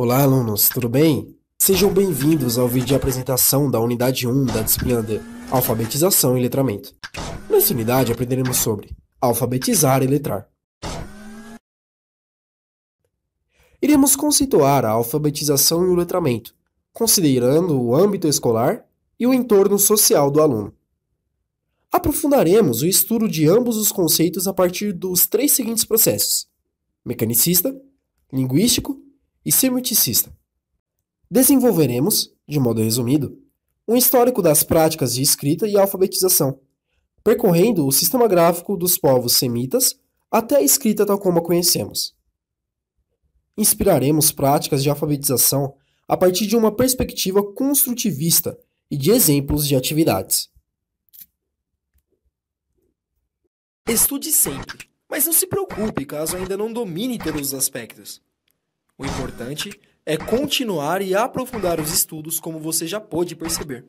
Olá, alunos, tudo bem? Sejam bem-vindos ao vídeo de apresentação da Unidade 1 da disciplina de Alfabetização e Letramento. Nessa unidade aprenderemos sobre alfabetizar e letrar. Iremos conceituar a alfabetização e o letramento, considerando o âmbito escolar e o entorno social do aluno. Aprofundaremos o estudo de ambos os conceitos a partir dos três seguintes processos: mecanicista, linguístico e cientificista. Desenvolveremos, de modo resumido, um histórico das práticas de escrita e alfabetização, percorrendo o sistema gráfico dos povos semitas até a escrita tal como a conhecemos. Inspiraremos práticas de alfabetização a partir de uma perspectiva construtivista e de exemplos de atividades. Estude sempre, mas não se preocupe caso ainda não domine todos os aspectos. O importante é continuar e aprofundar os estudos, como você já pôde perceber.